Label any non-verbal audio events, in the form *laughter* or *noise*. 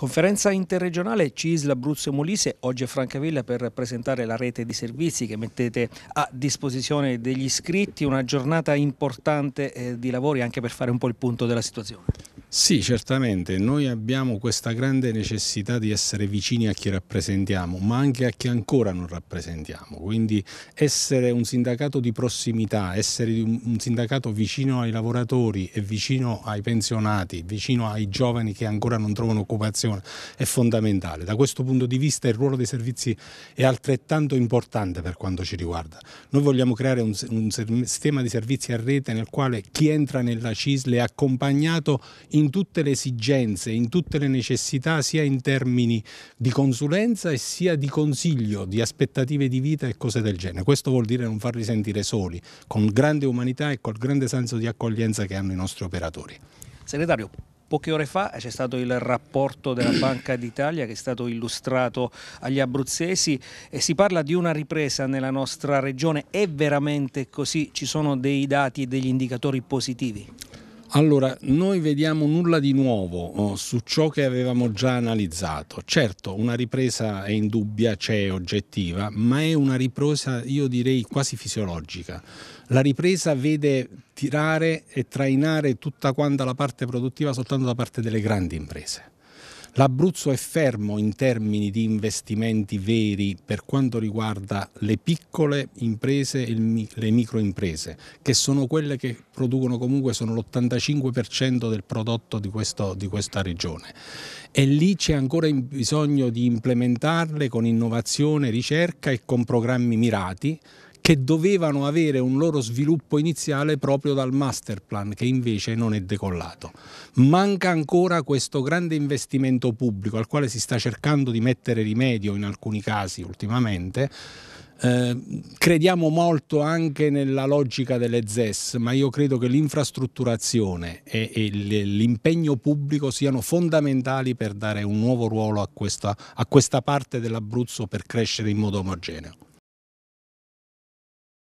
Conferenza interregionale CISL Abruzzo Molise, oggi a Francavilla per presentare la rete di servizi che mettete a disposizione degli iscritti, una giornata importante eh, di lavori anche per fare un po' il punto della situazione. Sì, certamente, noi abbiamo questa grande necessità di essere vicini a chi rappresentiamo, ma anche a chi ancora non rappresentiamo, quindi essere un sindacato di prossimità, essere un sindacato vicino ai lavoratori e vicino ai pensionati, vicino ai giovani che ancora non trovano occupazione è fondamentale. Da questo punto di vista il ruolo dei servizi è altrettanto importante per quanto ci riguarda. Noi vogliamo creare un, un sistema di servizi a rete nel quale chi entra nella CISL è accompagnato in in tutte le esigenze, in tutte le necessità, sia in termini di consulenza e sia di consiglio, di aspettative di vita e cose del genere. Questo vuol dire non farli sentire soli, con grande umanità e col grande senso di accoglienza che hanno i nostri operatori. Segretario, Poche ore fa c'è stato il rapporto della *clears throat* Banca d'Italia che è stato illustrato agli abruzzesi e si parla di una ripresa nella nostra regione. È veramente così? Ci sono dei dati e degli indicatori positivi? Allora, noi vediamo nulla di nuovo oh, su ciò che avevamo già analizzato. Certo, una ripresa è indubbia, c'è, oggettiva, ma è una ripresa, io direi, quasi fisiologica. La ripresa vede tirare e trainare tutta quanta la parte produttiva soltanto da parte delle grandi imprese L'Abruzzo è fermo in termini di investimenti veri per quanto riguarda le piccole imprese e le microimprese, che sono quelle che producono comunque sono l'85% del prodotto di, questo, di questa regione. E lì c'è ancora bisogno di implementarle con innovazione, ricerca e con programmi mirati che dovevano avere un loro sviluppo iniziale proprio dal master plan che invece non è decollato. Manca ancora questo grande investimento pubblico al quale si sta cercando di mettere rimedio in alcuni casi ultimamente. Eh, crediamo molto anche nella logica delle ZES, ma io credo che l'infrastrutturazione e, e l'impegno pubblico siano fondamentali per dare un nuovo ruolo a questa, a questa parte dell'Abruzzo per crescere in modo omogeneo.